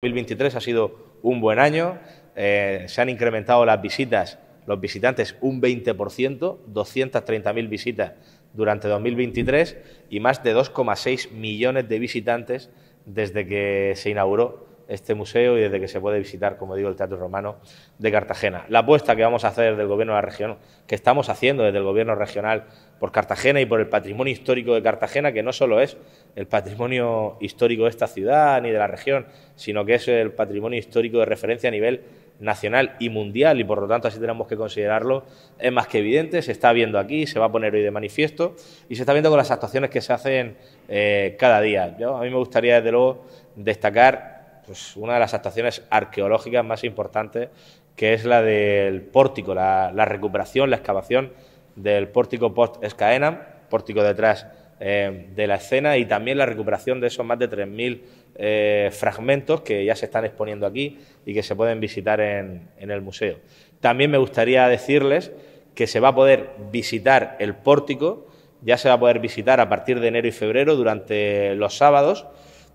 2023 ha sido un buen año, eh, se han incrementado las visitas, los visitantes un 20%, 230.000 visitas durante 2023 y más de 2,6 millones de visitantes desde que se inauguró este museo y desde que se puede visitar, como digo, el Teatro Romano de Cartagena. La apuesta que vamos a hacer del Gobierno de la región, que estamos haciendo desde el Gobierno regional por Cartagena y por el patrimonio histórico de Cartagena, que no solo es el patrimonio histórico de esta ciudad ni de la región, sino que es el patrimonio histórico de referencia a nivel nacional y mundial y por lo tanto así tenemos que considerarlo, es más que evidente, se está viendo aquí, se va a poner hoy de manifiesto y se está viendo con las actuaciones que se hacen eh, cada día. Yo, a mí me gustaría desde luego destacar pues, una de las actuaciones arqueológicas más importantes, que es la del pórtico, la, recuperación, la excavación del pórtico post escaena pórtico detrás eh, de la escena, y también la recuperación de esos más de 3.000 eh, fragmentos que ya se están exponiendo aquí y que se pueden visitar en, en el museo. También me gustaría decirles que se va a poder visitar el pórtico, ya se va a poder visitar a partir de enero y febrero durante los sábados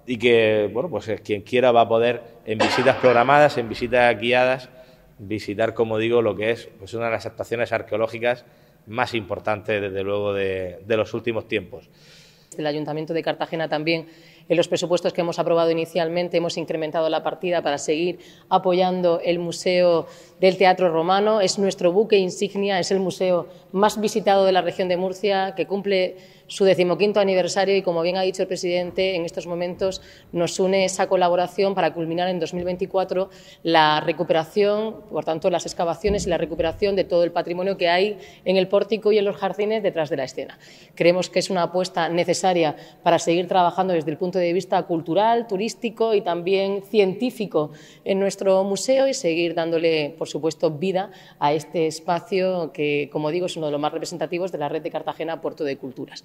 y que, bueno, pues eh, quien quiera va a poder en visitas programadas, en visitas guiadas, visitar, como digo, lo que es pues una de las actuaciones arqueológicas más importantes, desde luego, de, de los últimos tiempos. El Ayuntamiento de Cartagena también en los presupuestos que hemos aprobado inicialmente hemos incrementado la partida para seguir apoyando el Museo del Teatro Romano. Es nuestro buque insignia, es el museo más visitado de la región de Murcia, que cumple su decimoquinto aniversario y, como bien ha dicho el presidente, en estos momentos nos une esa colaboración para culminar en 2024 la recuperación, por tanto, las excavaciones y la recuperación de todo el patrimonio que hay en el pórtico y en los jardines detrás de la escena. Creemos que es una apuesta necesaria para seguir trabajando desde el punto de vista cultural, turístico y también científico en nuestro museo y seguir dándole, por supuesto, vida a este espacio que, como digo, es uno de los más representativos de la red de Cartagena Puerto de Culturas.